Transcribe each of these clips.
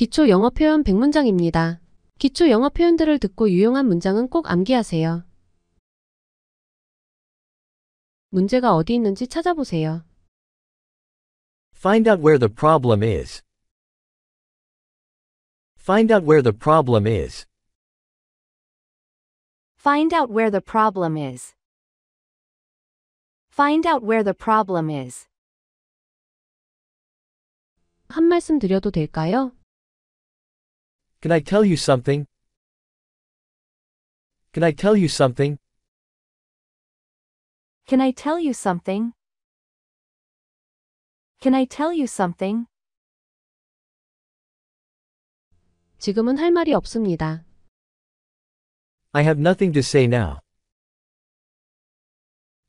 기초 영어 표현 100문장입니다. 기초 영어 표현들을 듣고 유용한 문장은 꼭 암기하세요. 문제가 어디 있는지 찾아보세요. Find out where the problem is. Find out where the problem is. Find out where the problem is. Find out where the problem is. 한 말씀 드려도 될까요? Can I tell you something? Can I tell you something? Can I tell you something? Can I tell you something? 지금은 할 말이 없습니다. I have nothing to say now.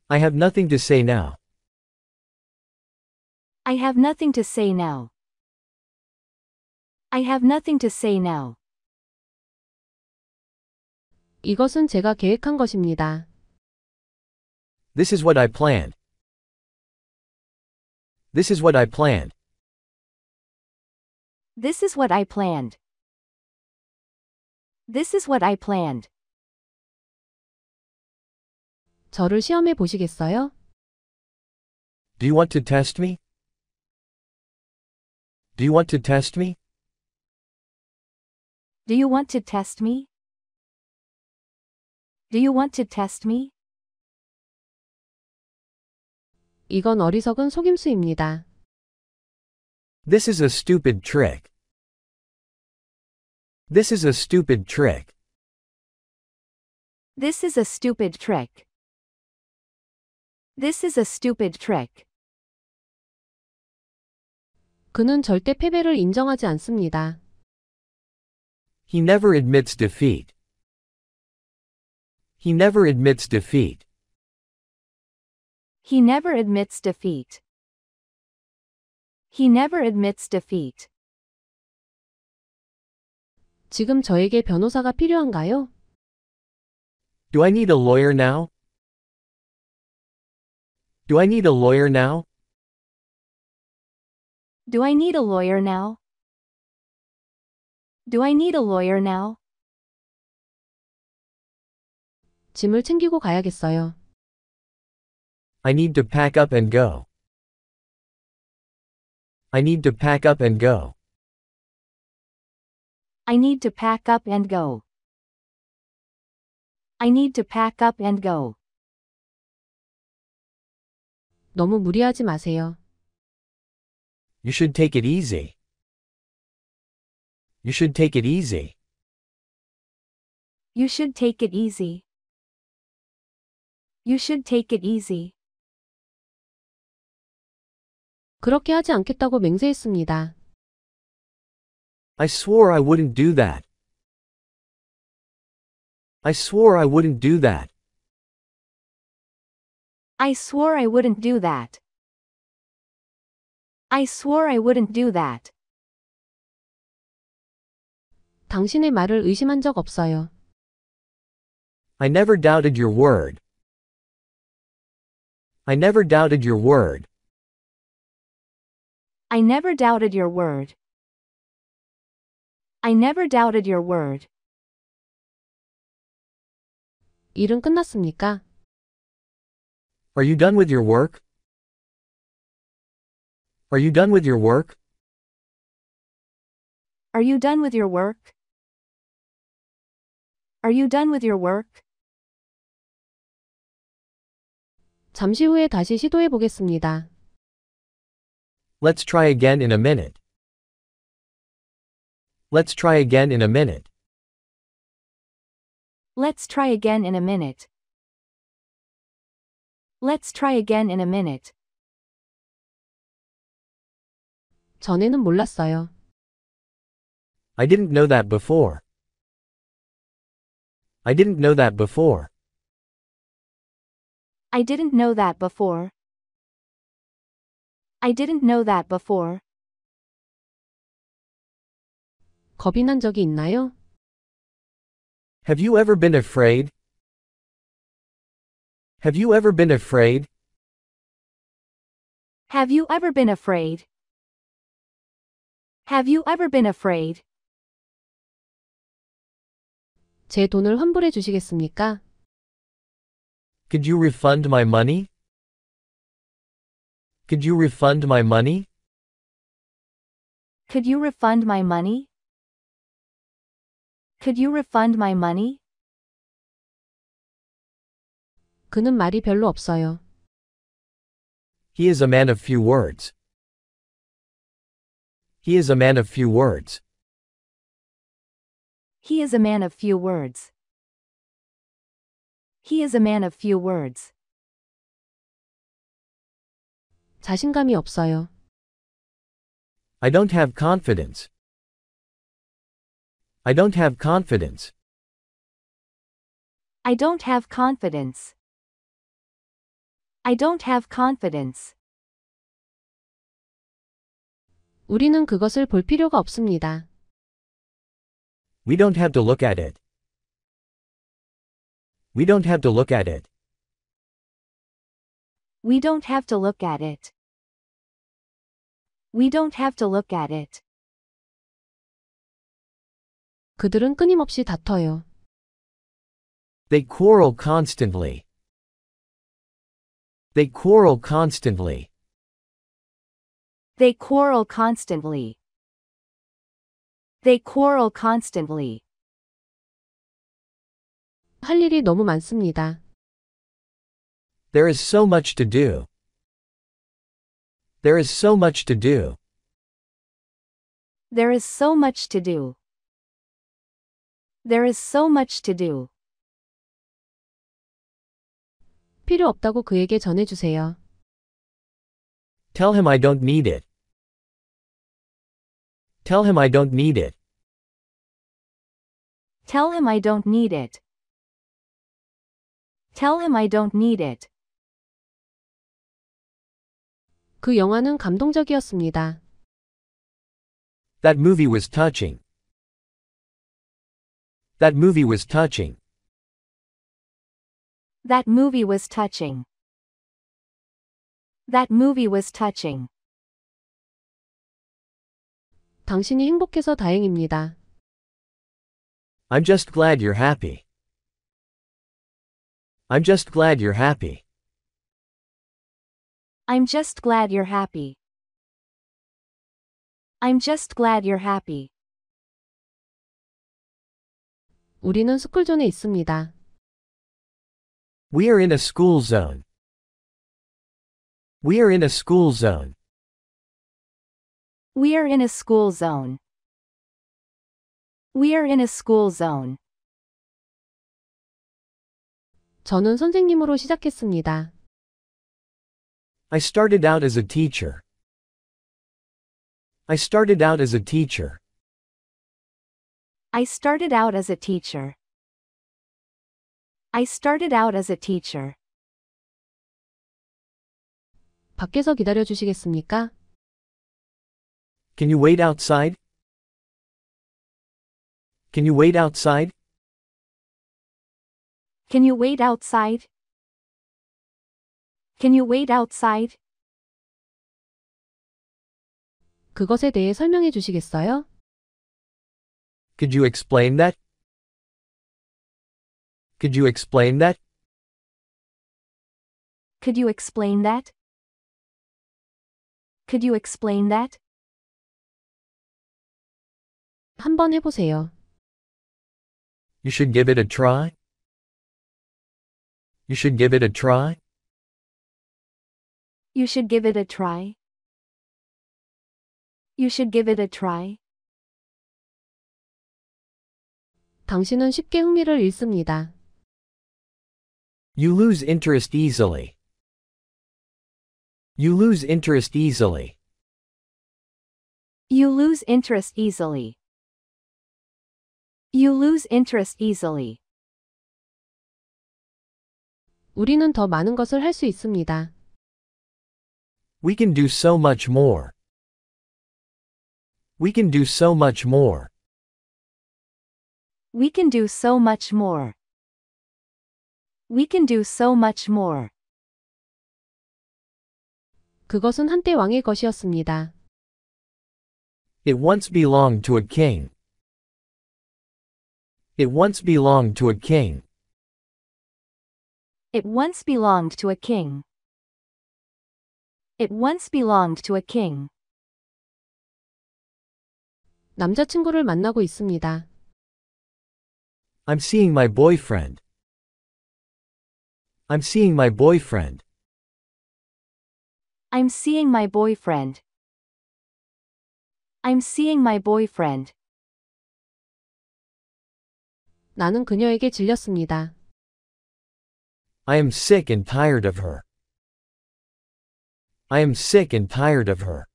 I have nothing to say now. I have nothing to say now. I have nothing to say now. 이것은 제가 계획한 것입니다. This is what I planned. This is what I planned. This is what I planned. This is what I planned. 저를 시험해 보시겠어요? Do you want to test me? Do you want to test me? Do you want to test me? Do you want to test me? 이건 어리석은 속임수입니다. This is a stupid trick. This is a stupid trick. This is a stupid trick. This is a stupid trick. 그는 절대 패배를 인정하지 않습니다. He never admits defeat. He never admits defeat. He never admits defeat. He never admits defeat. 지금 저에게 변호사가 필요한가요? Do I need a lawyer now? Do I need a lawyer now? Do I need a lawyer now? Do I need a lawyer now? 짐을 챙기고 가야겠어요. I need to pack up and go. I need to pack up and go. I need to pack up and go. I need to pack up and go. 너무 무리하지 마세요. You should take it easy. You should take it easy. You should take it easy. You should take it easy. 그렇게 하지 않겠다고 맹세했습니다. I swore I wouldn't do that. I swore I wouldn't do that. I swore I wouldn't do that. I swore I wouldn't do that. 당신의 말을 의심한 적 없어요. I never doubted your word. I never doubted your word. I never doubted your word. I never doubted your word. 일은 끝났습니까? Are you done with your work? Are you done with your work? Are you done with your work? Are you done with your work? 잠시 후에 다시 시도해 보겠습니다. Let's try again in a minute. Let's try again in a minute. Let's try again in a minute. Let's try again in a minute. 전에는 몰랐어요. I didn't know that before. I didn't know that before. I didn't know that before. I didn't know that before. 겁이 난 적이 있나요? Have you ever been afraid? Have you ever been afraid? Have you ever been afraid? Have you ever been afraid? 제 돈을 환불해 주시겠습니까? Could you refund my money? Could you refund my money? Could you refund my money? Could you refund my money? 그는 말이 별로 없어요. He is a man of few words. He is a man of few words. He is a man of few words. He is a man of few words. 자신감이 없어요. I don't have confidence. I don't have confidence. I don't have confidence. I don't have confidence. 우리는 그것을 볼 필요가 없습니다. We don't have to look at it. We don't have to look at it. We don't have to look at it. We don't have to look at it. 그들은 끊임없이 다퉈요. They quarrel constantly. They quarrel constantly. They quarrel constantly. They quarrel constantly. 할 일이 너무 많습니다. There is so much to do. There is so much to do. There is so much to do. There is so much to do. 필요 없다고 그에게 Tell him I don't need it. Tell him I don't need it. Tell him I don't need it. Tell him I don't need it. 그 영화는 감동적이었습니다. That movie was touching. That movie was touching. That movie was touching. That movie was touching. 당신이 행복해서 다행입니다. I'm just glad you're happy. I'm just glad you're happy. I'm just glad you're happy. I'm just glad you're happy. 우리는 스쿨존에 있습니다. We are in a school zone. We are in a school zone. We are in a school zone. We are in a school zone. 저는 선생님으로 시작했습니다. I started out as a teacher. I started out as a teacher. I started out as a teacher. I started out as a teacher. 밖에서 기다려 주시겠습니까? Can you wait outside? Can you wait outside? Can you wait outside? Can you wait outside? 그것에 대해 설명해 주시겠어요? Could you explain that? Could you explain that? Could you explain that? Could you explain that? 한번 해보세요. You should give it a try. You should give it a try. You should give it a try. You should give it a try. 당신은 쉽게 흥미를 잃습니다. You lose interest easily. You lose interest easily. You lose interest easily. You lose interest easily. 우리는 더 많은 것을 할 있습니다. We can do so much more. We can do so much more. We can do so much more. We can do so much more. 그것은 한때 왕의 것이었습니다. It once belonged to a king. It once belonged to a king. It once belonged to a king. It once belonged to a king. 남자친구를 만나고 있습니다. I'm seeing my boyfriend. I'm seeing my boyfriend. I'm seeing my boyfriend. I'm seeing my boyfriend. 나는 그녀에게 질렸습니다. I am sick and tired of her. I am sick and tired of her.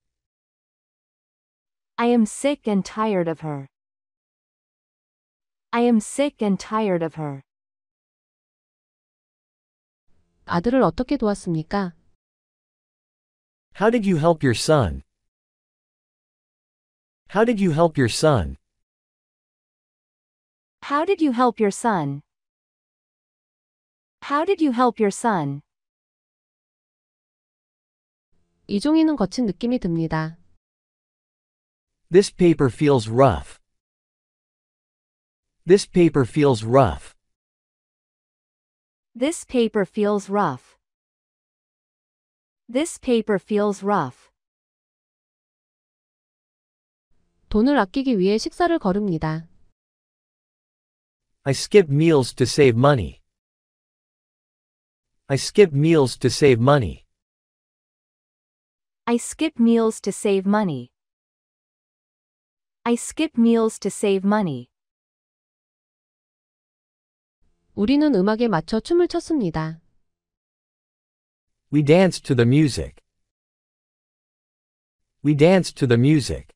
I am sick and tired of her. I am sick and tired of her. 아들을 어떻게 도왔습니까? How did you help your son? How did you help your son? How did you help your son? How did you help your son? 거친 느낌이 듭니다. This paper feels rough. This paper feels rough. This paper feels rough. This paper feels rough. 돈을 아끼기 위해 식사를 거릅니다. I skip meals to save money. I skip meals to save money. I skip meals to save money. I skip meals to save money. 우리는 음악에 맞춰 춤을 췄습니다. We danced to the music. We danced to the music.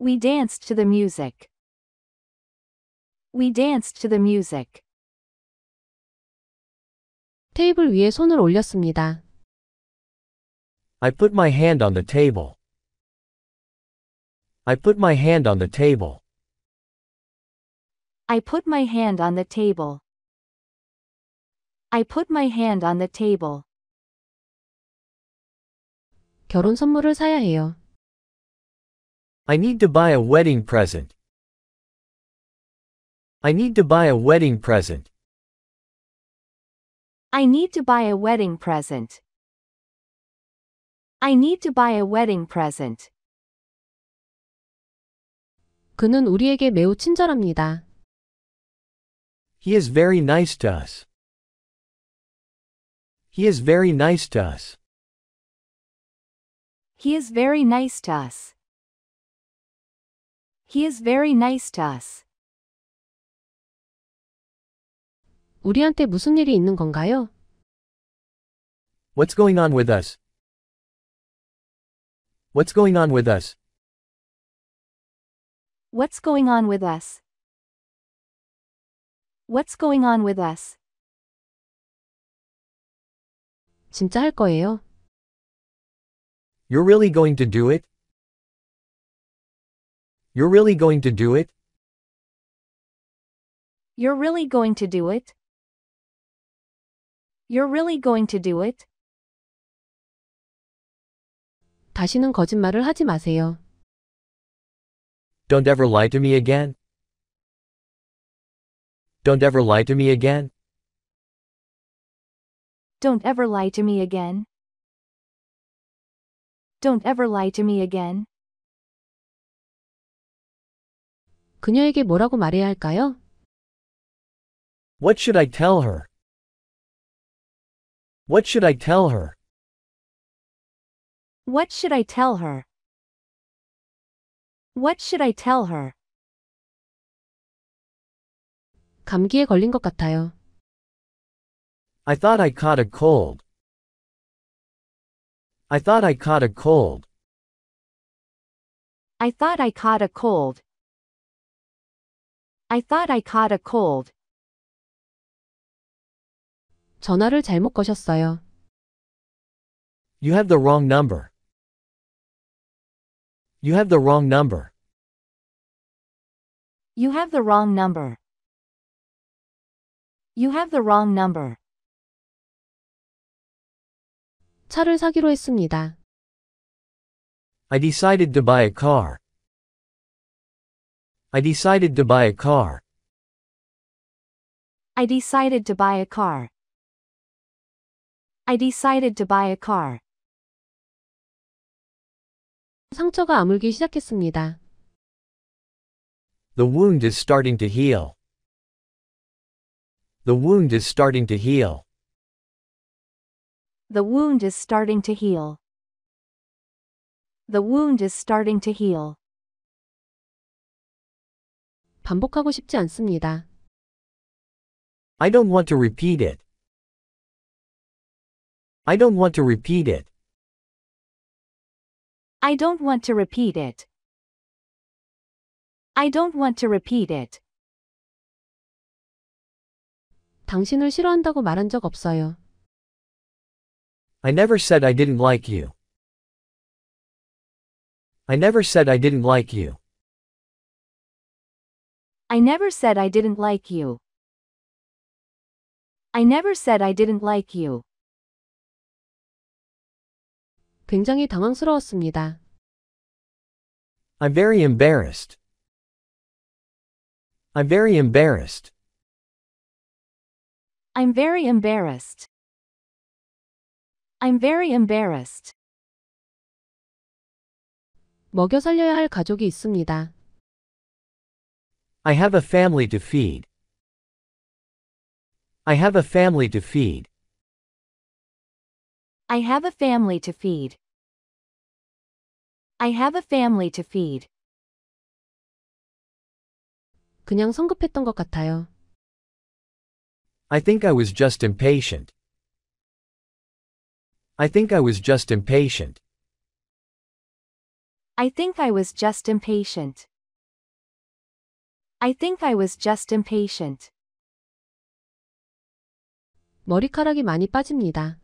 We danced to the music. We danced to the music. 테이블 위에 손을 올렸습니다. I put my hand on the table. I put my hand on the table. I put my hand on the table. I put my hand on the table. 결혼 선물을 사야 해요. I need to buy a wedding present. I need to buy a wedding present. I need to buy a wedding present. I need to buy a wedding present. 그는 우리에게 매우 친절합니다. He is very nice to us. He is very nice to us. He is very nice to us. He is very nice to us. 우리한테 무슨 일이 있는 건가요? What's going on with us? What's going on with us? What's going on with us? What's going on with us? 진짜 할 거예요? You're really going to do it? You're really going to do it? You're really going to do it? You're really going to do it? 다시는 거짓말을 하지 마세요. Don't ever lie to me again. Don't ever lie to me again. Don't ever lie to me again. Don't ever lie to me again. 그녀에게 뭐라고 말해야 할까요? What should I tell her? What should I tell her? What should I tell her? What should I tell her? 감기에 걸린 것 같아요. I thought I caught a cold. I thought I caught a cold. I thought I caught a cold. I thought I caught a cold. 전화를 잘못 거셨어요. You have the wrong number. You have the wrong number. You have the wrong number. You have the wrong number. 차를 사기로 했습니다. I decided to buy a car. I decided to buy a car. I decided to buy a car. I decided to buy a car. 상처가 아물기 시작했습니다. The wound is starting to heal. The wound is starting to heal. The wound is starting to heal. The wound is starting to heal. 반복하고 싶지 않습니다. I don't want to repeat it. I don't want to repeat it. I don't want to repeat it. I don't want to repeat it. 당신을 싫어한다고 말한 적 없어요. I never said I didn't like you. I never said I didn't like you. I never said I didn't like you. I never said I didn't like you. 굉장히 당황스러웠습니다. I'm very embarrassed. I'm very embarrassed. I'm very embarrassed. I'm very embarrassed. 먹여 살려야 할 가족이 있습니다. I have a family to feed. I have a family to feed. I have a family to feed. I have a family to feed. 그냥 성급했던 것 같아요. I think I was just impatient. I think I was just impatient. I think I was just impatient. I think I was just impatient. 머리카락이 많이 빠집니다.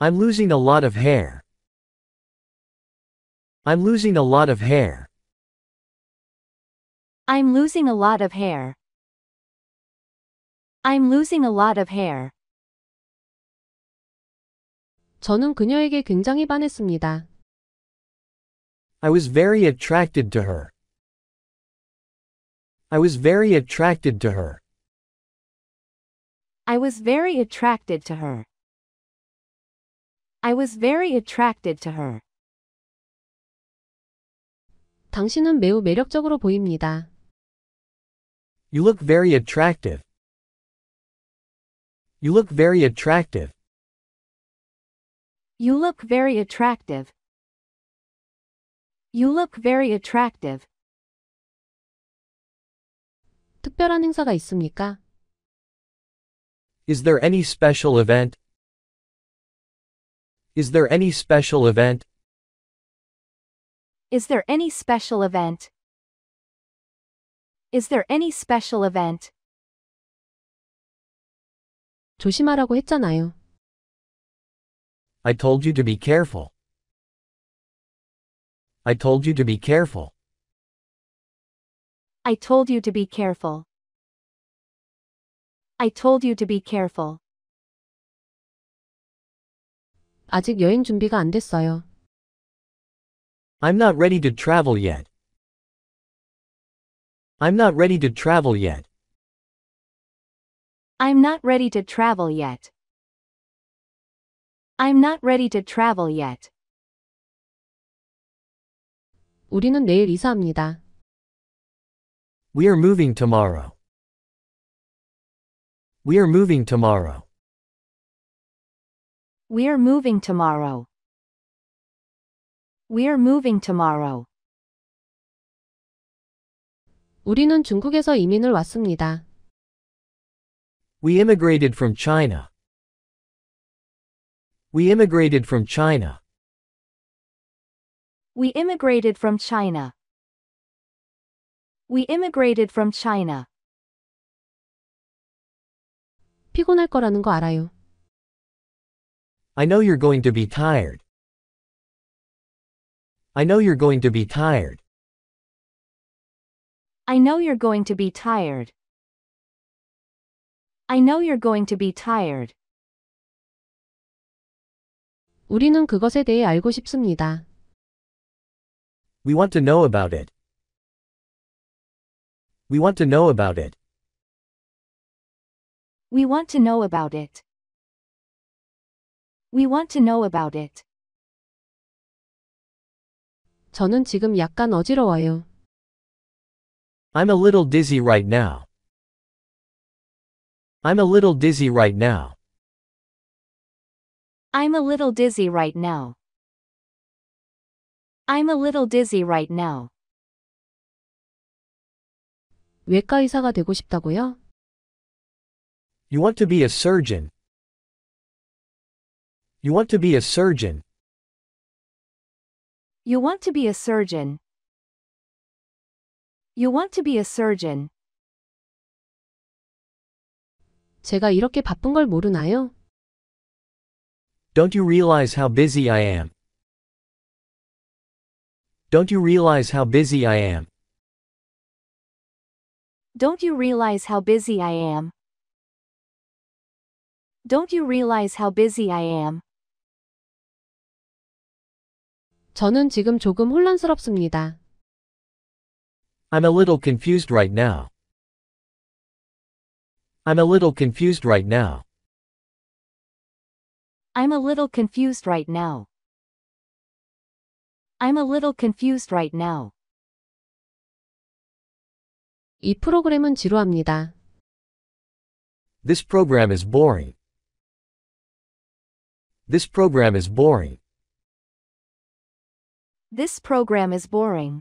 I'm losing a lot of hair. I'm losing a lot of hair. I'm losing a lot of hair. I'm losing a lot of hair. 저는 그녀에게 굉장히 반했습니다. I was very attracted to her. I was very attracted to her. I was very attracted to her. I was very attracted to her. 당신은 매우 매력적으로 보입니다. You look very attractive. You look very attractive. You look very attractive. You look very attractive. 특별한 행사가 있습니까? Is there any special event? Is there any special event? Is there any special event? Is there any special event? 조심하라고 했잖아요. I told you to be careful. I told you to be careful. I told you to be careful. I told you to be careful. 아직 여행 준비가 안 됐어요. I'm not ready to travel yet. I'm not ready to travel yet. I'm not ready to travel yet. I'm not ready to travel yet. 우리는 내일 이사합니다. We are moving tomorrow. We are moving tomorrow. We are moving tomorrow. We're moving tomorrow. 우리는 중국에서 이민을 왔습니다. We immigrated from China. We immigrated from China. We immigrated from China. We immigrated from China. 피곤할 거라는 거 알아요. I know you're going to be tired. I know you're going to be tired. I know you're going to be tired. I know you're going to be tired. 우리는 그것에 대해 알고 싶습니다. We want to know about it. We want to know about it. We want to know about it. We want to know about it. 저는 지금 약간 어지러워요. I'm a little dizzy right now. I'm a little dizzy right now. I'm a little dizzy right now. I'm a little dizzy right now. 외과 의사가 되고 싶다고요? You want to be a surgeon. You want to be a surgeon. You want to be a surgeon. You want to be a surgeon. 제가 이렇게 바쁜 걸 모르나요? Don't you realize how busy I am? Don't you realize how busy I am? Don't you realize how busy I am? Don't you realize how busy I am? 저는 지금 조금 혼란스럽습니다. I'm a little confused right now. I'm a little confused right now. I'm a little confused right now. I'm a little confused right now. 이 프로그램은 지루합니다. This program is boring. This program is boring. This program is boring.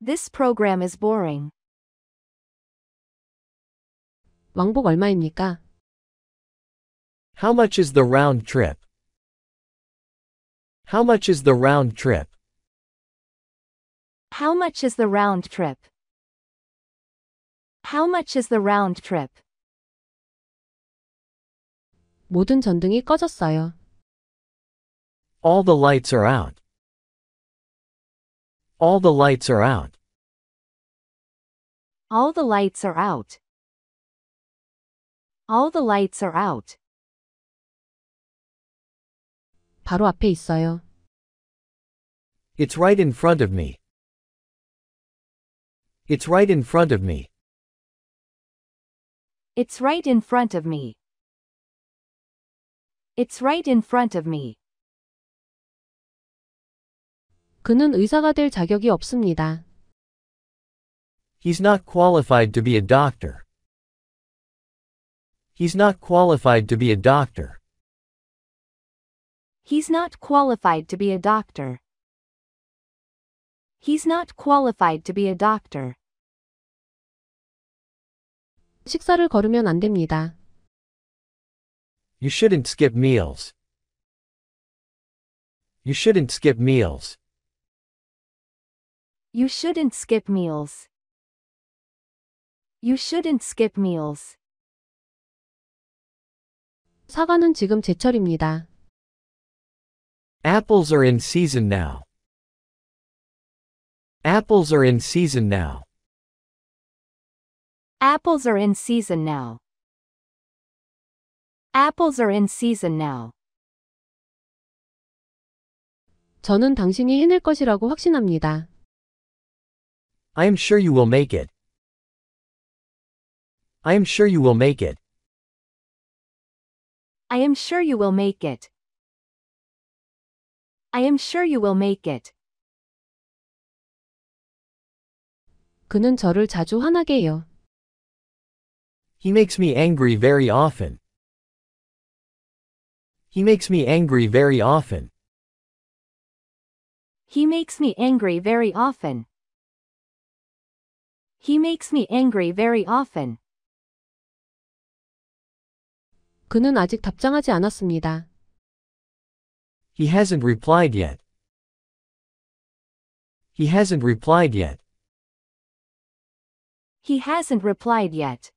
This program is boring. 왕복 얼마입니까? How much is the round trip? How much is the round trip? How much is the round trip? How much is the round trip? 모든 전등이 꺼졌어요. All the lights are out. All the lights are out. All the lights are out. All the lights are out. 바로 앞에 있어요. It's right in front of me. It's right in front of me. It's right in front of me. It's right in front of me. 그는 의사가 될 자격이 없습니다. He's not qualified to be a doctor. He's not qualified to be a doctor. He's not qualified to be a doctor. He's not qualified to be a doctor. 식사를 거르면 안 됩니다. You shouldn't skip meals. You shouldn't skip meals. You shouldn't skip meals. You shouldn't skip meals. 사과는 지금 제철입니다. Apples are in season now. Apples are in season now. Apples are in season now. Apples are in season now. 저는 당신이 해낼 것이라고 확신합니다. I am sure you will make it. I am sure you will make it. I am sure you will make it. I am sure you will make it. 그는 저를 자주 화나게 해요. He makes me angry very often. He makes me angry very often. He makes me angry very often. He makes me angry very often. 그는 아직 답장하지 않았습니다. He hasn't replied yet. He hasn't replied yet. He hasn't replied yet.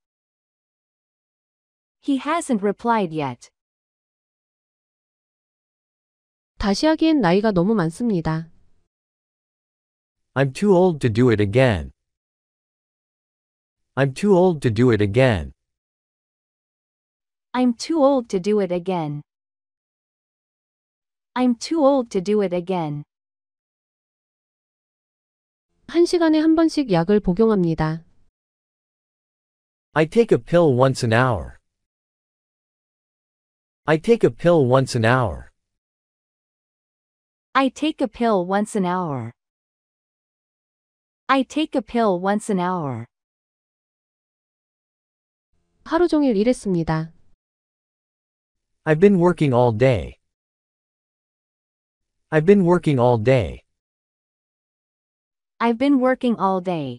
He hasn't replied yet. 다시 하기엔 나이가 너무 많습니다. I'm too old to do it again. I'm too old to do it again. I'm too old to do it again. I'm too old to do it again. 한 시간에 한 번씩 약을 복용합니다. I take a pill once an hour. I take a pill once an hour. I take a pill once an hour. I take a pill once an hour. 하루 종일 일했습니다. I've been working all day. I've been working all day. I've been working all day.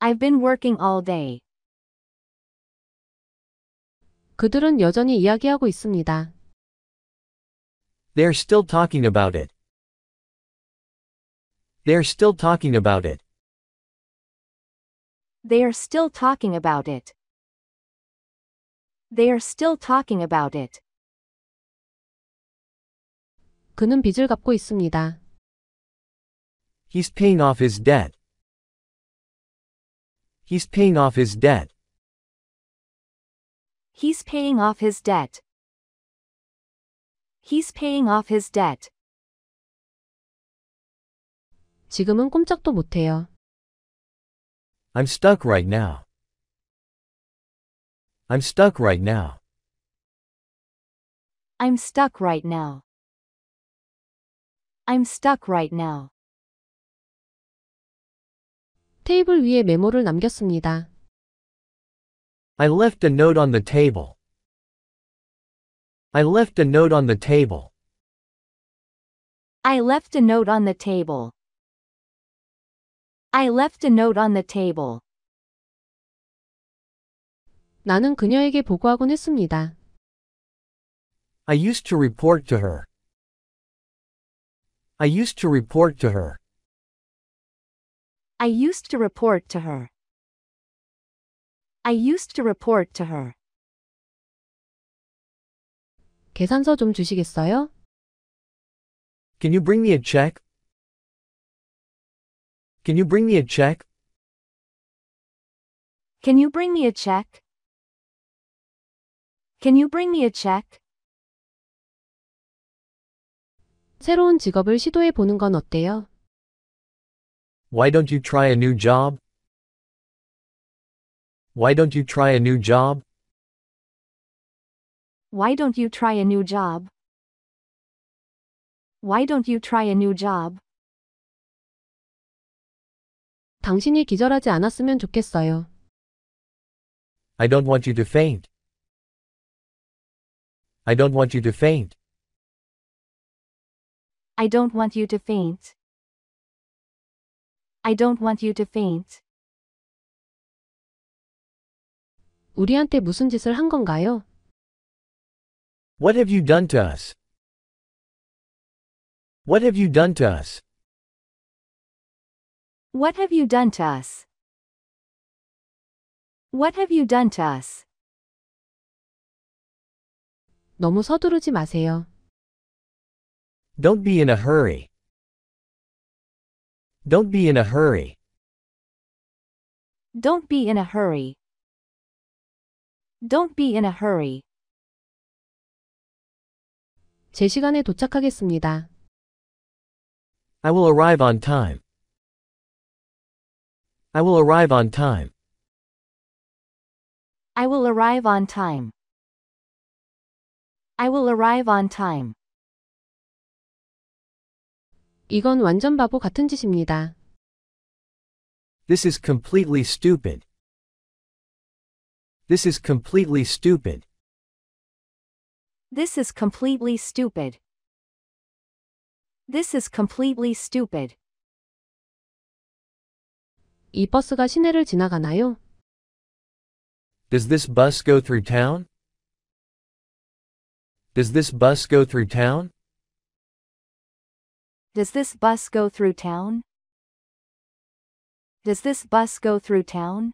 I've been working all day. 그들은 여전히 이야기하고 있습니다. They're still talking about it. They're still talking about it. They are still talking about it. They are still talking about it. 그는 빚을 갚고 있습니다. He's paying off his debt. He's paying off his debt. He's paying off his debt. He's paying off his debt. 지금은 꼼짝도 못해요. I'm stuck right now. I'm stuck right now. I'm stuck right now. I'm stuck right now. 테이블 위에 메모를 남겼습니다. I left a note on the table. I left a note on the table. I left a note on the table. I left a note on the table. 나는 그녀에게 보고하곤 했습니다. I used to report to her. I used to report to her. I used to report to her. I used to report to her. 계산서 좀 주시겠어요? Can you bring me a check? Can you bring me a check? Can you bring me a check? Can you bring me a check? 새로운 직업을 시도해 보는 건 어때요? Why don't you try a new job? Why don't you try a new job? Why don't you try a new job? Why don't you try a new job? 당신이 기절하지 않았으면 좋겠어요. I don't want you to faint. I don't want you to faint. I don't want you to faint. I don't want you to faint. 우리한테 무슨 짓을 한 건가요? What have you done to us? What have you done to us? What have you done to us? What have you done to us? 너무 서두르지 마세요. Don't be in a hurry. Don't be in a hurry. Don't be in a hurry. Don't be in a hurry. 제 시간에 도착하겠습니다. I will arrive on time. I will arrive on time. I will arrive on time. I will arrive on time. 이건 완전 바보 같은 짓입니다. This is completely stupid. This is completely stupid. This is completely stupid. This is completely stupid. 이 버스가 시내를 지나가나요? Does this bus go through town? Does this bus go through town? Does this bus go through town? Does this bus go through town?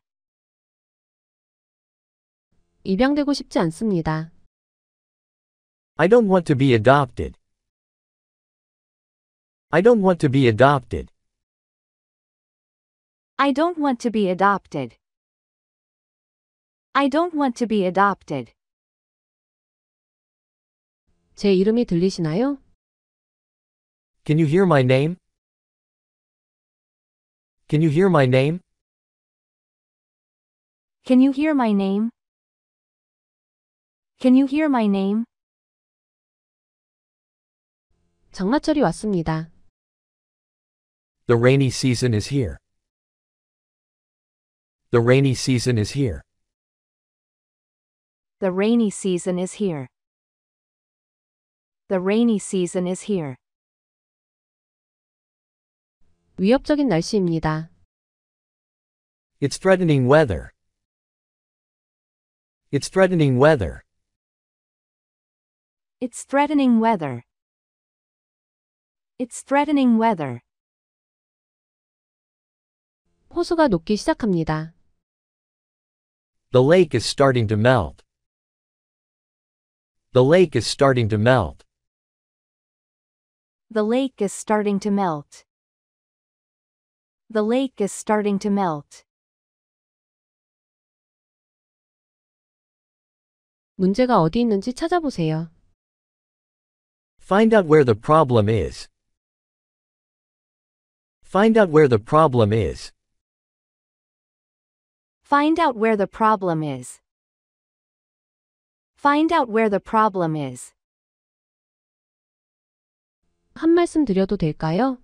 입양되고 싶지 않습니다. I don't want to be adopted. I don't want to be adopted. I don't want to be adopted. I don't want to be adopted. 제 이름이 들리시나요? Can you hear my name? Can you hear my name? Can you hear my name? Can you hear my name? 장마철이 왔습니다. The rainy season is here. The rainy season is here. The rainy season is here. The rainy season is here. 위협적인 날씨입니다. It's threatening weather. It's threatening weather. It's threatening weather. It's threatening weather. 호수가 녹기 시작합니다. The lake is starting to melt. The lake is starting to melt. The lake is starting to melt. The lake is starting to melt. 문제가 어디 있는지 찾아보세요. Find out where the problem is. Find out where the problem is. Find out where the problem is. Find out where the problem is. 한 말씀 드려도 될까요?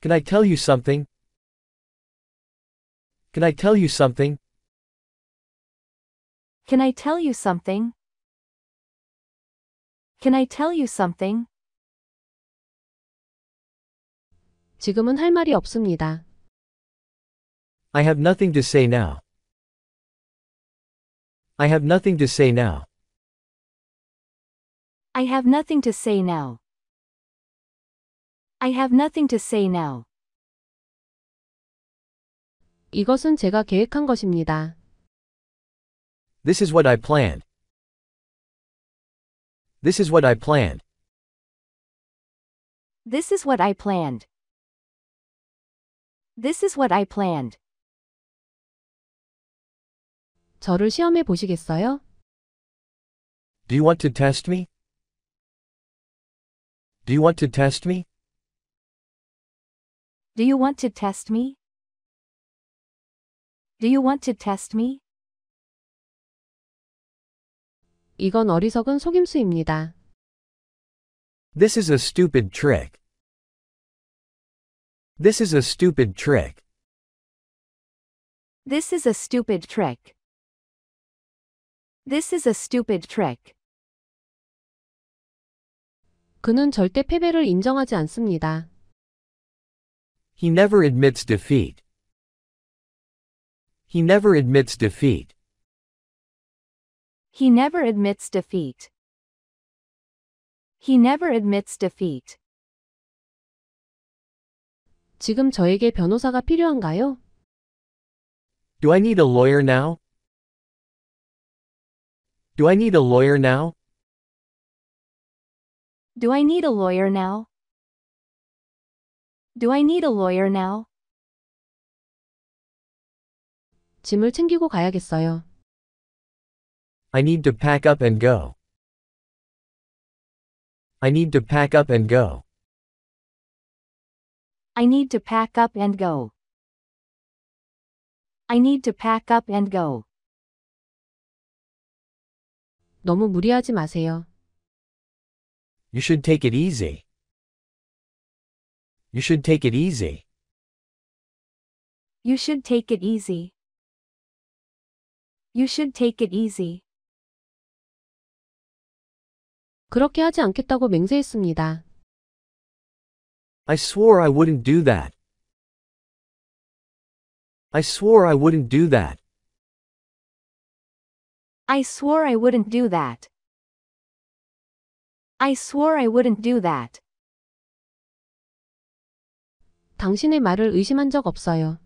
Can I tell you something? Can I tell you something? Can I tell you something? Can I tell you something? 지금은 할 말이 없습니다. I have nothing to say now. I have nothing to say now. I have nothing to say now. I have nothing to say now. 이것은 제가 계획한 것입니다. This is what I planned. This is what I planned. This is what I planned. This is what I planned. 저를 시험해 보시겠어요? Do you want to test me? Do you want to test me? Do you want to test me? Do you want to test me? 이건 어리석은 속임수입니다. This is a stupid trick. This is a stupid trick. This is a stupid trick. This is a stupid trick. 그는 절대 패배를 인정하지 않습니다. He never admits defeat. He never admits defeat. He never admits defeat. He never admits defeat. 지금 저에게 변호사가 필요한가요? Do I need a lawyer now? Do I need a lawyer now? Do I need a lawyer now? Do I need a lawyer now? 짐을 챙기고 가야겠어요. I need to pack up and go. I need to pack up and go. I need to pack up and go. I need to pack up and go. 너무 무리하지 마세요. You should take it easy. You should take it easy. You should take it easy. You should take it easy. 그렇게 하지 않겠다고 맹세했습니다. I swore I wouldn't do that. I swore I wouldn't do that. I swore I wouldn't do that. I swore I wouldn't do that. 당신의 말을 의심한 적 없어요.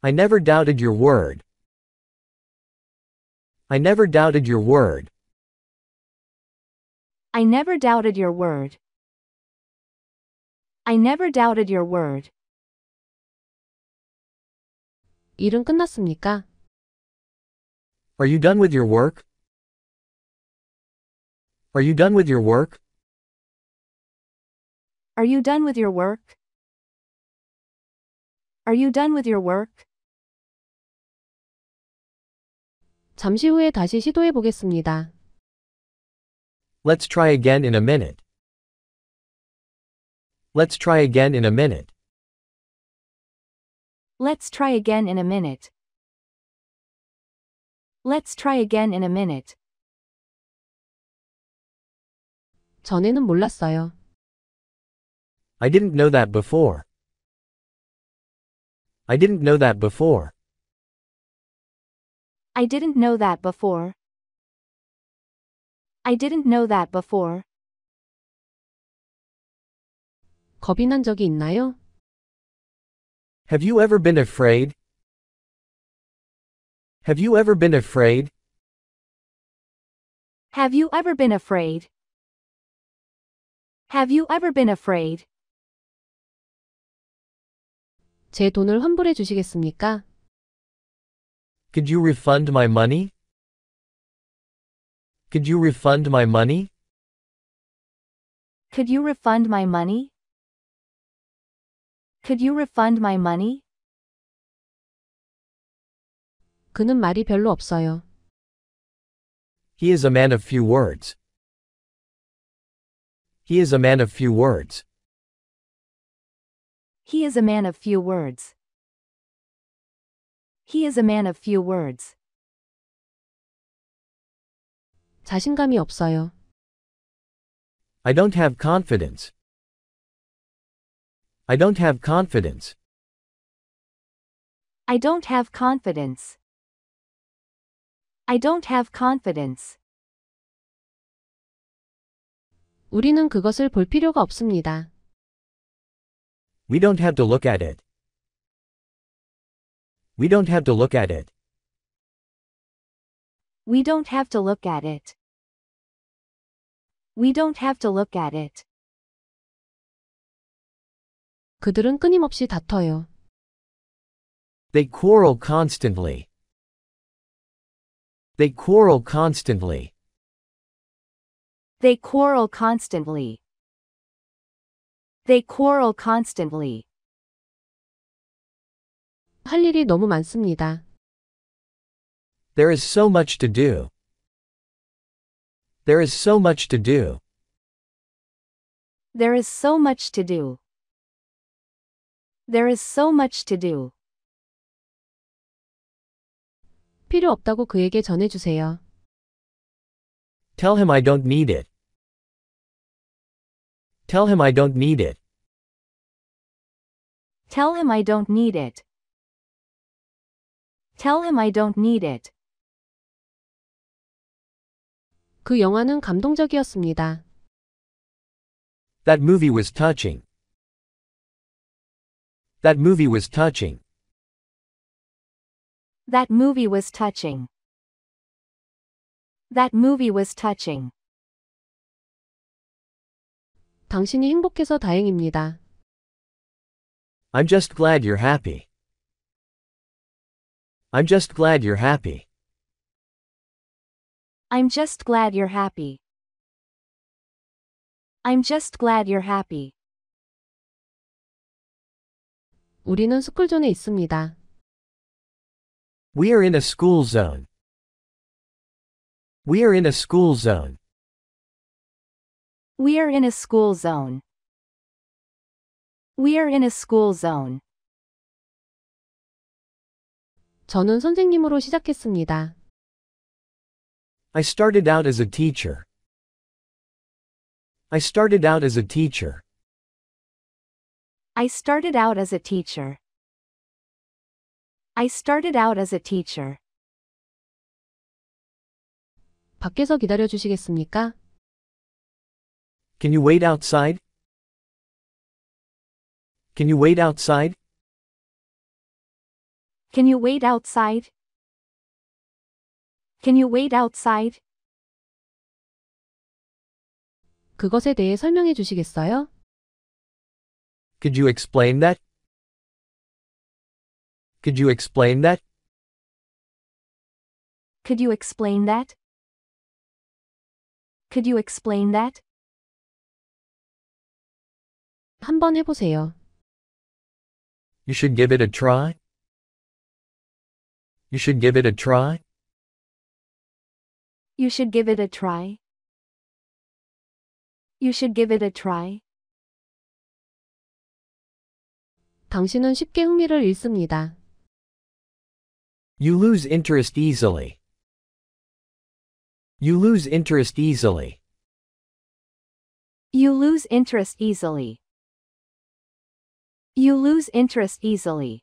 I never doubted your word. I never doubted your word. I never doubted your word. I never doubted your word. 일은 끝났습니까? Are you done with your work? Are you done with your work? Are you done with your work? Are you done with your work? 잠시 후에 다시 시도해 보겠습니다. Let's try again in a minute. Let's try again in a minute. Let's try again in a minute. Let's try again in a minute. 전에는 몰랐어요. I didn't know that before. I didn't know that before. I didn't know that before. I didn't know that before. 겁이 난 적이 있나요? Have you ever been afraid? Have you ever been afraid? Have you ever been afraid? Have you ever been afraid? 제 돈을 환불해 주시겠습니까? Could you refund my money? Could you refund my money? Could you refund my money? Could you refund my money? 그는 말이 별로 없어요. He is a man of few words. He is a man of few words. He is a man of few words. He is a man of few words. 자신감이 없어요. I don't have confidence. I don't have confidence. I don't have confidence. I don't have confidence. 우리는 그것을 볼 필요가 없습니다. We don't have to look at it. We don't have to look at it. We don't have to look at it. We don't have to look at it. 그들은 끊임없이 다퉈요. They quarrel constantly. They quarrel constantly. They quarrel constantly. They quarrel constantly. 할 일이 너무 많습니다. There is so much to do. There is so much to do. There is so much to do. There is so much to do. 필요 없다고 그에게 전해주세요. Tell him I don't need it. Tell him I don't need it. Tell him I don't need it. Tell him I don't need it. 그 영화는 감동적이었습니다. That movie was touching. That movie was touching. That movie was touching. That movie was touching. 당신이 행복해서 다행입니다. I'm just glad you're happy. I'm just glad you're happy. I'm just glad you're happy. I'm just glad you're happy. 우리는 스쿨존에 있습니다. We are in a school zone. We are in a school zone. We are in a school zone. We are in a school zone. 저는 선생님으로 시작했습니다. I started out as a teacher. I started out as a teacher. I started out as a teacher. I started out as a teacher. 밖에서 기다려 주시겠습니까? Can you wait outside? Can you wait outside? Can you wait outside? Can you wait outside? 그것에 대해 설명해 주시겠어요? Could you explain that? Could you explain that? Could you explain that? Could you explain that? 한번 해보세요. You should give it a try. You should give it a try. You should give it a try. You should give it a try. 당신은 쉽게 흥미를 잃습니다. You lose interest easily. You lose interest easily. You lose interest easily. You lose interest easily.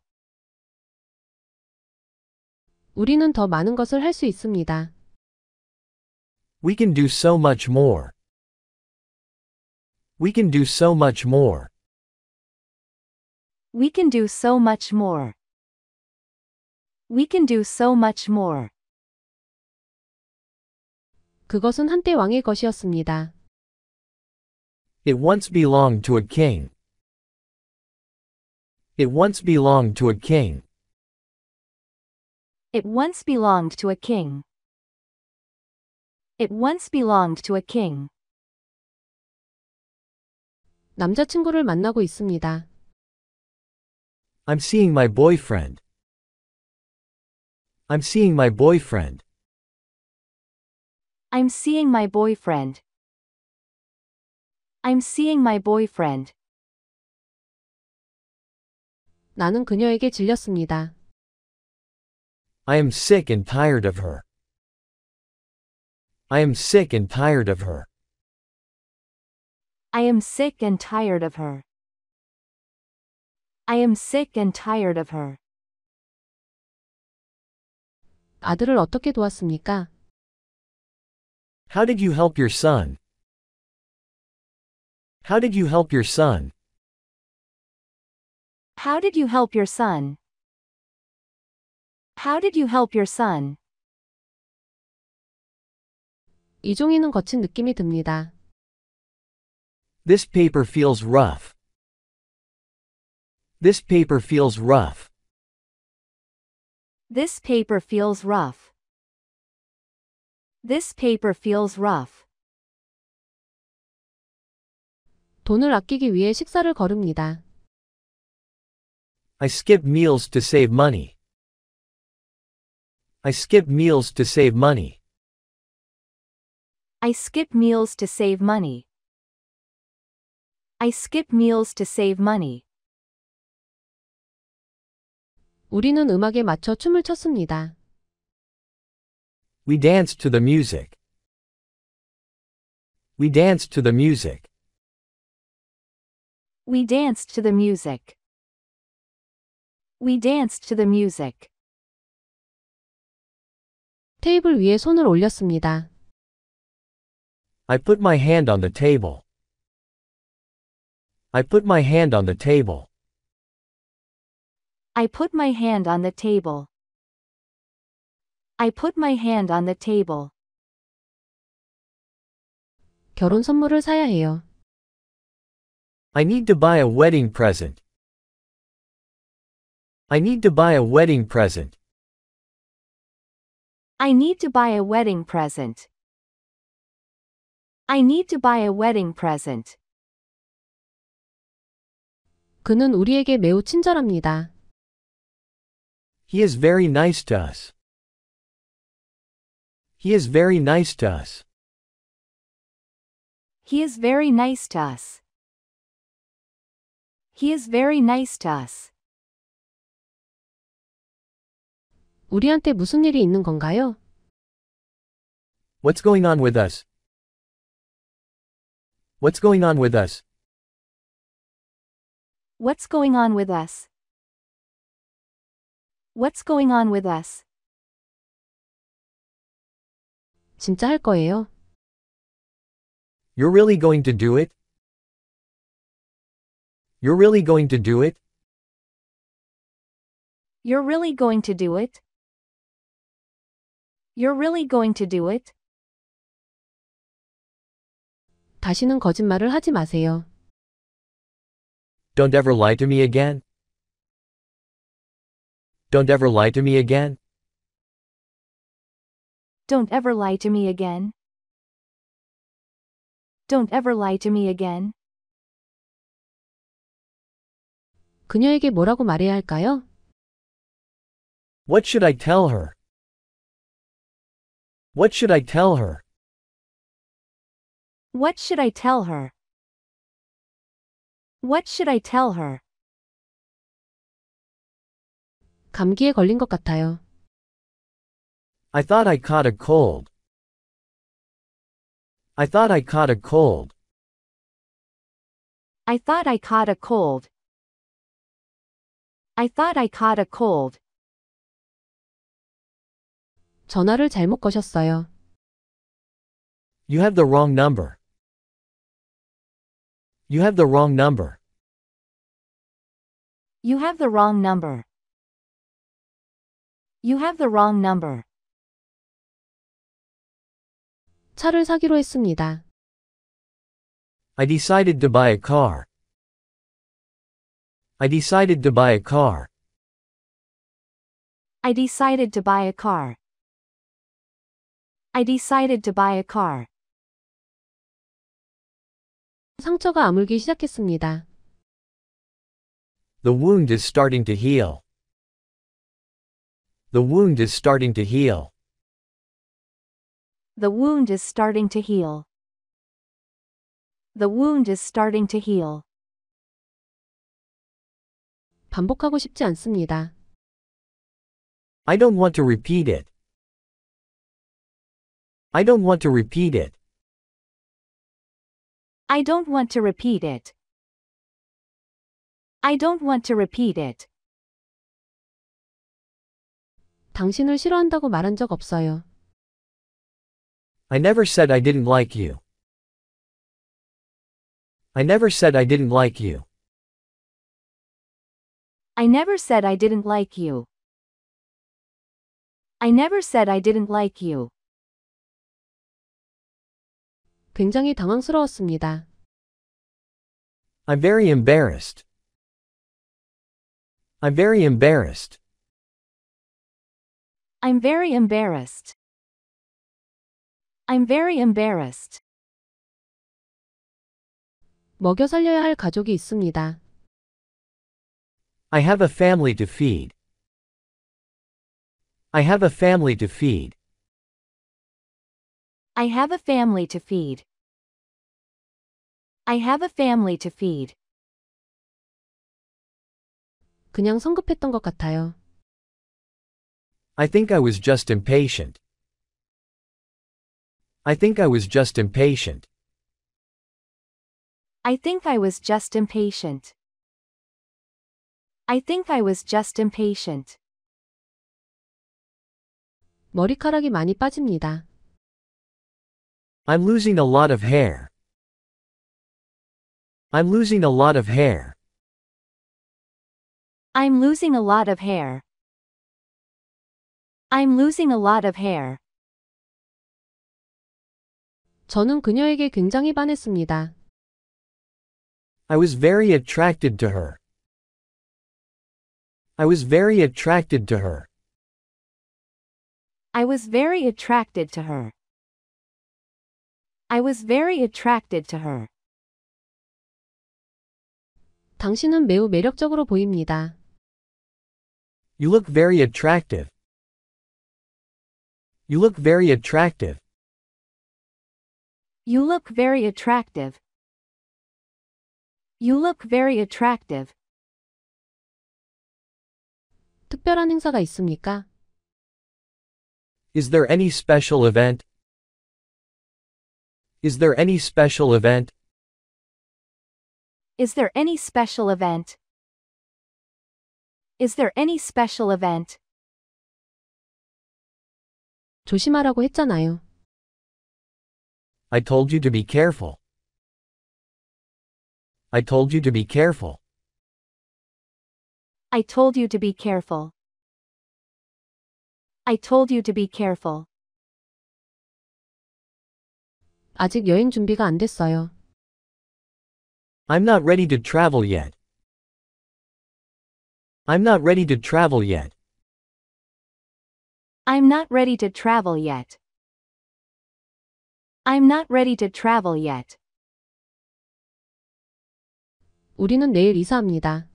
우리는 더 많은 것을 있습니다. We can do so much more. We can do so much more. We can do so much more. We can do so much more. 그것은 한때 왕의 것이었습니다. It once belonged to a king. It once belonged to a king. It once belonged to a king. It once belonged to a king. 남자친구를 만나고 있습니다. I'm seeing my boyfriend. I'm seeing my boyfriend. I'm seeing my boyfriend. I'm seeing my boyfriend. 나는 그녀에게 질렸습니다. I am sick and tired of her. I am sick and tired of her. I am sick and tired of her. I am sick and tired of her. 아들을 어떻게 도왔습니까? How did you help your son? How did you help your son? How did you help your son? How did you help your son? 이종이는 거친 느낌이 듭니다. This paper feels rough. This paper feels rough. This paper feels rough. This paper feels rough. 돈을 아끼기 위해 식사를 거릅니다. I skip meals to save money. I skip meals to save money. I skip meals to save money. I skip meals to save money. 우리는 음악에 맞춰 춤을 췄습니다. We danced to the music. We danced to the music. We danced to the music. We danced to the music. 테이블 위에 손을 올렸습니다. I put my hand on the table. I put my hand on the table. I put my hand on the table. I put my hand on the table. 결혼 선물을 사야 해요. I need to buy a wedding present. I need to buy a wedding present. I need to buy a wedding present. I need to buy a wedding present. 그는 우리에게 매우 친절합니다. He is very nice to us. He is very nice to us. He is very nice to us. He is very nice to us. 우리한테 무슨 일이 있는 건가요? What's going on with us? What's going on with us? What's going on with us? What's going on with us? 진짜 할 거예요? You're really going to do it? You're really going to do it? You're really going to do it? You're really going to do it? 다시는 거짓말을 하지 마세요. Don't ever lie to me again. Don't ever lie to me again. Don't ever lie to me again. Don't ever lie to me again. 그녀에게 뭐라고 말해야 할까요? What should I tell her? What should I tell her? What should I tell her? What should I tell her? 감기에 걸린 것 같아요. I thought I caught a cold. I thought I caught a cold. I thought I caught a cold. I thought I caught a cold. 전화를 잘못 거셨어요. You have the wrong number. You have the wrong number. You have the wrong number. You have the wrong number. 차를 사기로 했습니다. I decided to buy a car. I decided to buy a car. I decided to buy a car. I decided to buy a car. 상처가 아물기 시작했습니다. The wound is starting to heal. The wound is starting to heal. The wound is starting to heal. The wound is starting to heal. 반복하고 싶지 않습니다. I don't want to repeat it. I don't want to repeat it. I don't want to repeat it. I don't want to repeat it. 당신을 싫어한다고 말한 적 없어요. I never said I didn't like you. I never said I didn't like you. I never said I didn't like you. I never said I didn't like you. 굉장히 당황스러웠습니다. I'm very embarrassed. I'm very embarrassed. I'm very embarrassed. I'm very embarrassed. 먹여 살려야 할 가족이 있습니다. I have a family to feed. I have a family to feed. I have a family to feed. I have a family to feed. 그냥 성급했던 것 같아요. I think I was just impatient. I think I was just impatient. I think I was just impatient. I think I was just impatient. 머리카락이 많이 빠집니다. I'm losing a lot of hair. I'm losing a lot of hair. I'm losing a lot of hair. I'm losing a lot of hair. 저는 그녀에게 굉장히 반했습니다. I was very attracted to her. I was very attracted to her. I was very attracted to her. I was very attracted to her. 당신은 매우 매력적으로 보입니다. You look very attractive. You look very attractive. You look very attractive. You look very attractive. 특별한 행사가 있습니까? Is there any special event? Is there any special event? Is there any special event? Is there any special event? 조심하라고 했잖아요. I told you to be careful. I told you to be careful. I told you to be careful. I told you to be careful. 아직 여행 준비가 안 됐어요. I'm not ready to travel yet. I'm not ready to travel yet. I'm not ready to travel yet. I'm not ready to travel yet. 우리는 내일 이사합니다.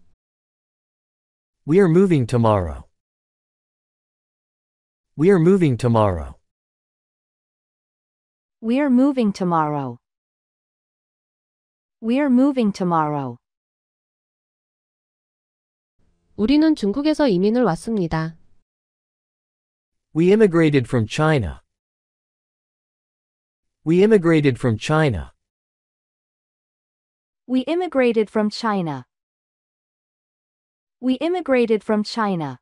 We are moving tomorrow. We are moving tomorrow. We're moving tomorrow. We're moving tomorrow. 우리는 중국에서 이민을 왔습니다. We immigrated from China. We immigrated from China. We immigrated from China. We immigrated from China.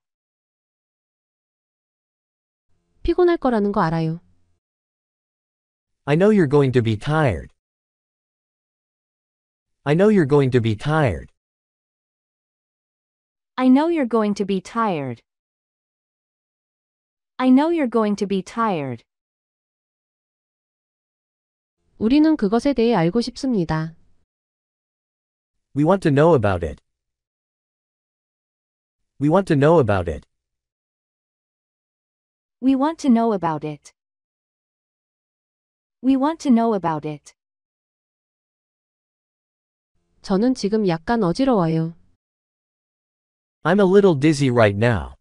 피곤할 거라는 거 알아요. I know you're going to be tired. I know you're going to be tired. I know you're going to be tired. I know you're going to be tired. 우리는 그것에 대해 알고 싶습니다. We want to know about it. We want to know about it. We want to know about it. We want to know about it. 저는 지금 약간 어지러워요. I'm a little dizzy right now.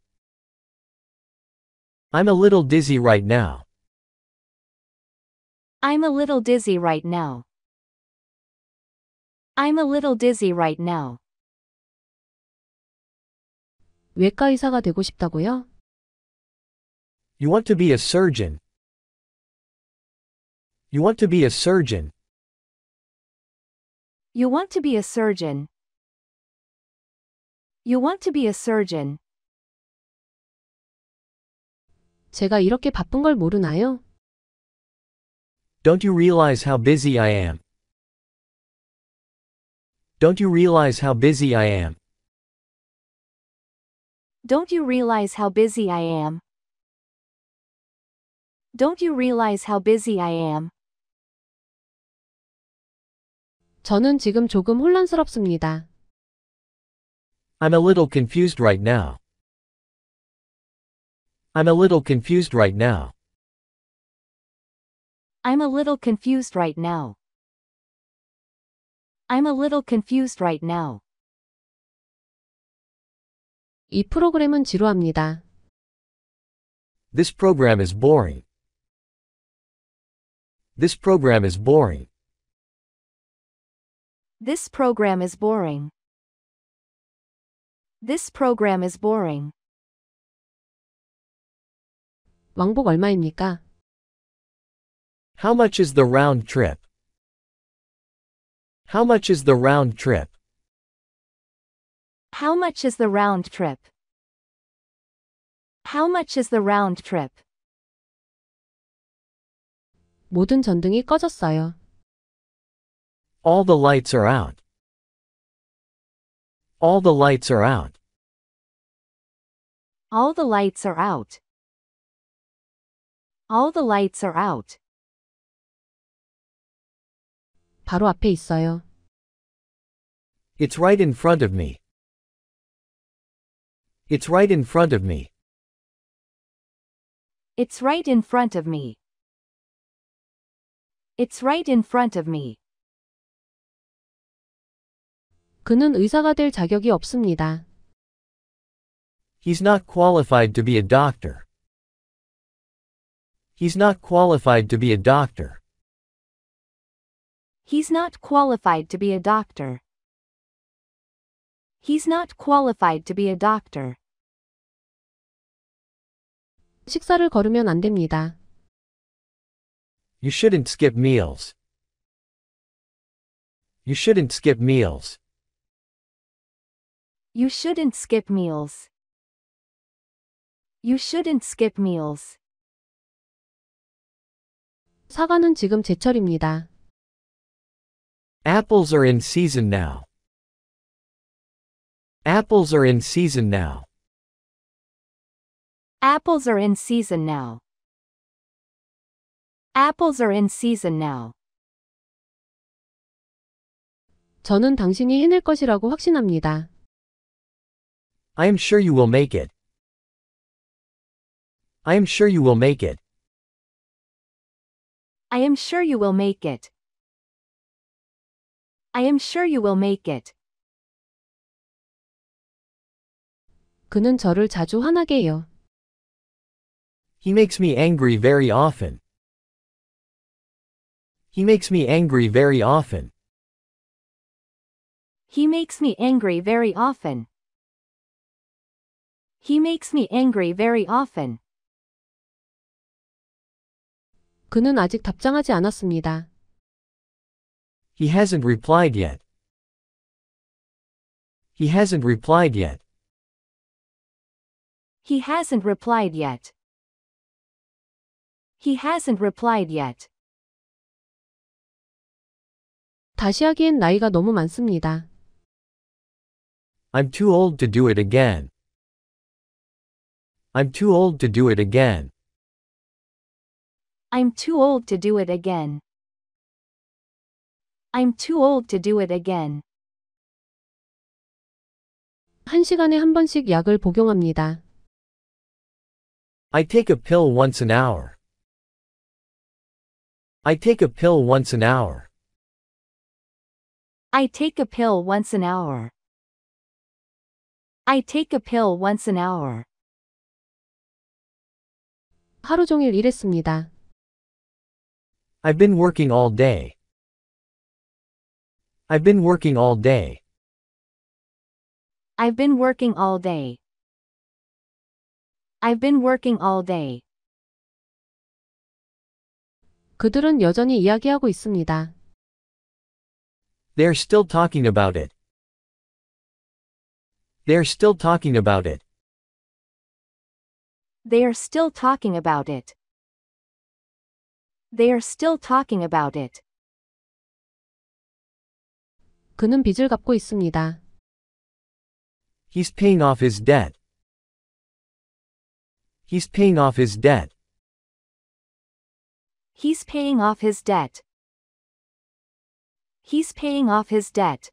I'm a little dizzy right now. I'm a little dizzy right now. I'm a little dizzy right now. 외과 의사가 되고 싶다고요? You want to be a surgeon. You want to be a surgeon. You want to be a surgeon. You want to be a surgeon. 제가 이렇게 바쁜 걸 모르나요? Don't you realize how busy I am? Don't you realize how busy I am? Don't you realize how busy I am? Don't you realize how busy I am? 저는 지금 조금 혼란스럽습니다. I'm a little confused right now. I'm a little confused right now. I'm a little confused right now. I'm a little confused right now. 이 프로그램은 지루합니다. This program is boring. This program is boring. This program is boring. This program is boring. 왕복 얼마입니까? How much is the round trip? How much is the round trip? How much is the round trip? How much is the round trip? 모든 전등이 꺼졌어요. All the lights are out. All the lights are out. All the lights are out. All the lights are out. 바로 앞에 있어요. It's right in front of me. It's right in front of me. It's right in front of me. It's right in front of me. 그는 의사가 될 자격이 없습니다. He's not qualified to be a doctor. He's not qualified to be a doctor. He's not qualified to be a doctor. He's not qualified to be a doctor. 식사를 거르면 안 됩니다. You shouldn't skip meals. You shouldn't skip meals. You shouldn't skip meals. You shouldn't skip meals. 사과는 지금 제철입니다. Apples are in season now. Apples are in season now. Apples are in season now. Apples are in season now. 저는 당신이 해낼 것이라고 확신합니다. I am sure you will make it. I am sure you will make it. I am sure you will make it. I am sure you will make it. 그는 저를 자주 화나게 해요. He makes me angry very often. He makes me angry very often. He makes me angry very often. He makes me angry very often. 그는 아직 답장하지 않았습니다. He hasn't replied yet. He hasn't replied yet. He hasn't replied yet. He hasn't replied yet. 다시 하기엔 나이가 너무 많습니다. I'm too old to do it again. I'm too old to do it again. I'm too old to do it again. I'm too old to do it again. 한 시간에 한 번씩 약을 복용합니다. I take a pill once an hour. I take a pill once an hour. I take a pill once an hour. I take a pill once an hour. 하루 종일 일했습니다. I've been working all day. I've been working all day. I've been working all day. I've been working all day. 그들은 여전히 이야기하고 있습니다. They're still talking about it. They're still talking about it. They are still talking about it. They are still talking about it. 그는 빚을 갚고 있습니다. He's paying off his debt. He's paying off his debt. He's paying off his debt. He's paying off his debt.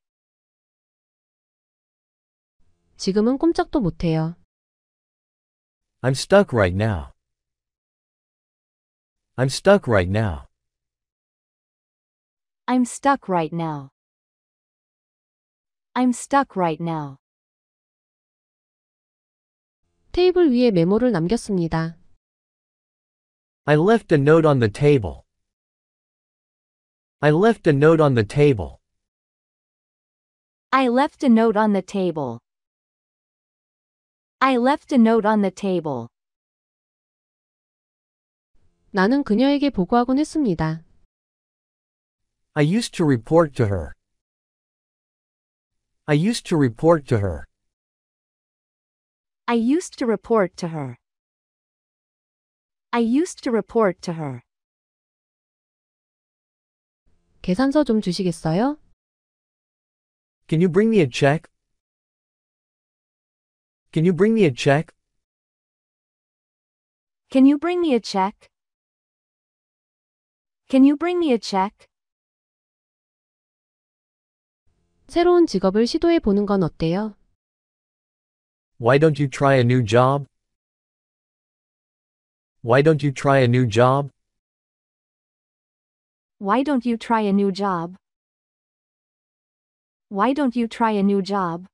지금은 못해요. I'm stuck right now. I'm stuck right now. I'm stuck right now. I'm stuck right now. 테이블 위에 메모를 남겼습니다. I left a note on the table. I left a note on the table. I left a note on the table. I left a note on the table. 나는 그녀에게 보고하곤 했습니다. I used to report to her. I used to report to her. I used to report to her. I used to report to her. 계산서 좀 주시겠어요? Can you bring me a check? Can you bring me a check? Can you bring me a check? Can you bring me a check? 새로운 직업을 시도해 보는 건 어때요? Why don't you try a new job? Why don't you try a new job? Why don't you try a new job? Why don't you try a new job?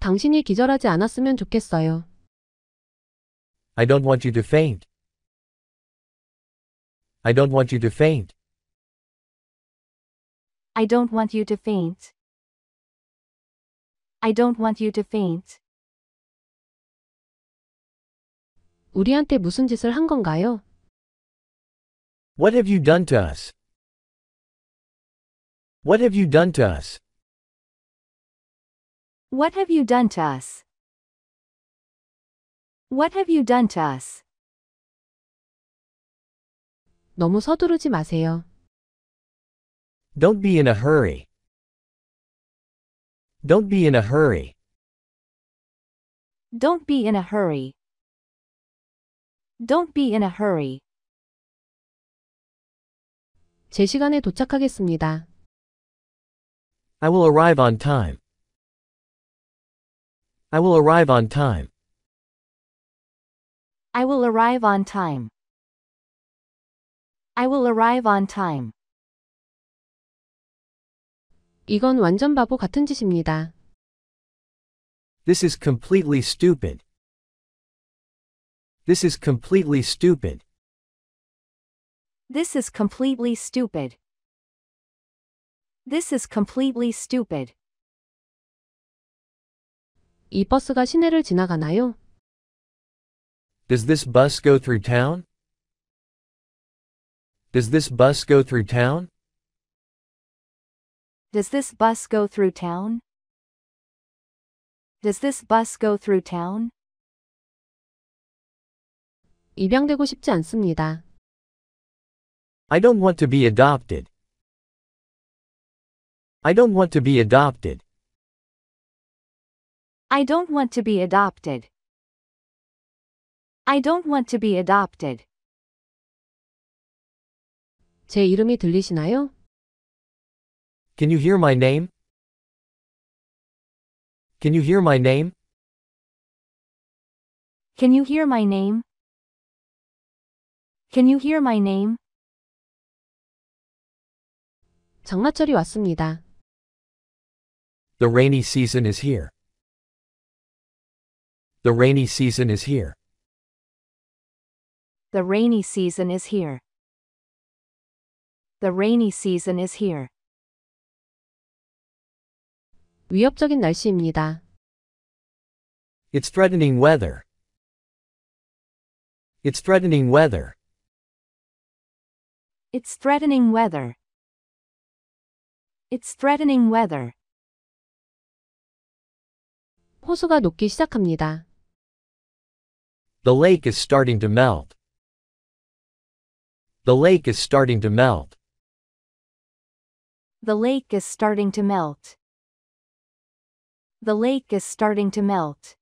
당신이 기절하지 않았으면 좋겠어요. I don't want you to faint. I don't want you to faint. I don't want you to faint. I don't want you to faint. 우리한테 무슨 짓을 한 건가요? What have you done to us? What have you done to us? What have you done to us? What have you done to us? 너무 서두르지 마세요. Don't be in a hurry. Don't be in a hurry. Don't be in a hurry. Don't be in a hurry. 제 시간에 도착하겠습니다. I will arrive on time. I will arrive on time. I will arrive on time. I will arrive on time. 이건 완전 바보 같은 짓입니다. This is completely stupid. This is completely stupid. This is completely stupid. This is completely stupid. 이 버스가 시내를 지나가나요? Does this bus go through town? Does this bus go through town? Does this bus go through town? Does this bus go through town? 입양되고 싶지 않습니다. I don't want to be adopted. I don't want to be adopted. I don't want to be adopted. I don't want to be adopted. 제 이름이 들리시나요? Can you hear my name? Can you hear my name? Can you hear my name? Can you hear my name? 장마철이 왔습니다. The rainy season is here. The rainy season is here. The rainy season is here. The rainy season is here. 위협적인 날씨입니다. It's threatening weather. It's threatening weather. It's threatening weather. It's threatening weather. 호수가 녹기 시작합니다. The lake is starting to melt. The lake is starting to melt. The lake is starting to melt. The lake is starting to melt.